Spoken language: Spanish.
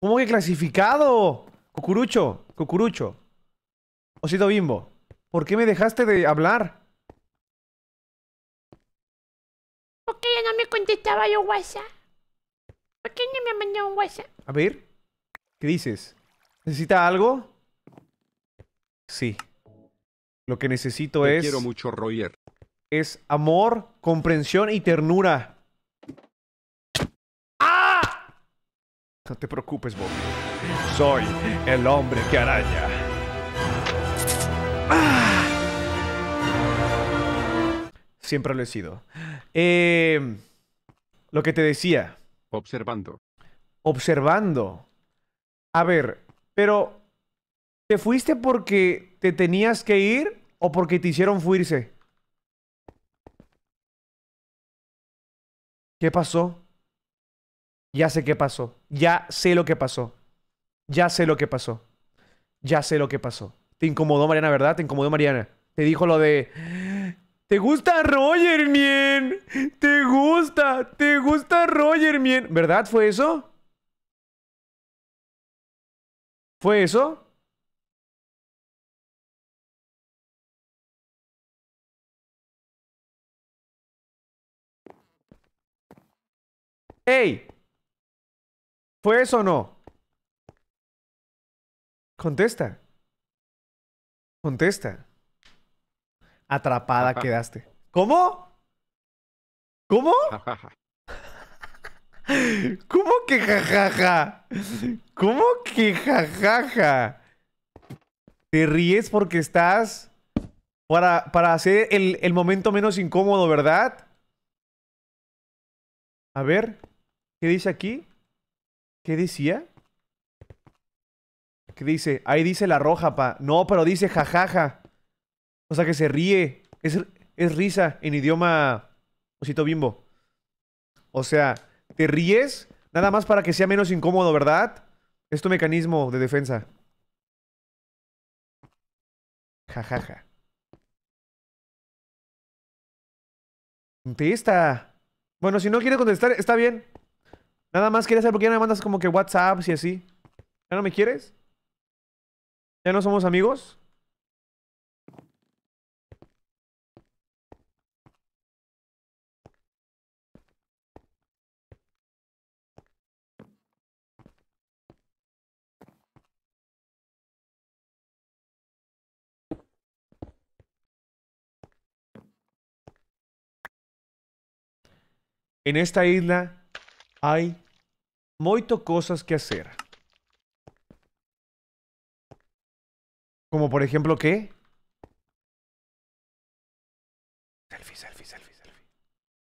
¿Cómo que clasificado? Cucurucho, cucurucho. Osito bimbo. ¿Por qué me dejaste de hablar? ¿Por qué ya no me contestaba yo WhatsApp. ¿Por qué no me mandó un WhatsApp? A ver. ¿Qué dices? ¿Necesita algo? Sí. Lo que necesito es... quiero mucho, Roger. Es amor, comprensión y ternura. No te preocupes, Bob. Soy el hombre que araña. Ah. Siempre lo he sido. Em, lo que te decía. Observando. Observando. A ver, pero ¿te fuiste porque te tenías que ir o porque te hicieron fuirse? ¿Qué pasó? Ya sé qué pasó. Ya sé lo que pasó. Ya sé lo que pasó. Ya sé lo que pasó. Te incomodó Mariana, ¿verdad? Te incomodó Mariana. Te dijo lo de... Te gusta Roger, mien. Te gusta. Te gusta Roger, mien. ¿Verdad? ¿Fue eso? ¿Fue eso? ¡Ey! ¿Fue eso o no? Contesta. Contesta. Atrapada quedaste. ¿Cómo? ¿Cómo? ¿Cómo que jajaja? ¿Cómo que jajaja? Te ríes porque estás para, para hacer el, el momento menos incómodo, ¿verdad? A ver, ¿qué dice aquí? ¿Qué decía? ¿Qué dice? Ahí dice la roja, pa. No, pero dice jajaja. O sea que se ríe. Es, es risa en idioma osito bimbo. O sea, te ríes nada más para que sea menos incómodo, ¿verdad? Es tu mecanismo de defensa. Jajaja. Contesta. Bueno, si no quiere contestar, está bien. Nada más quería saber por qué no me mandas como que WhatsApp y así. ¿Ya no me quieres? ¿Ya no somos amigos? En esta isla hay moito cosas que hacer. Como por ejemplo, ¿qué?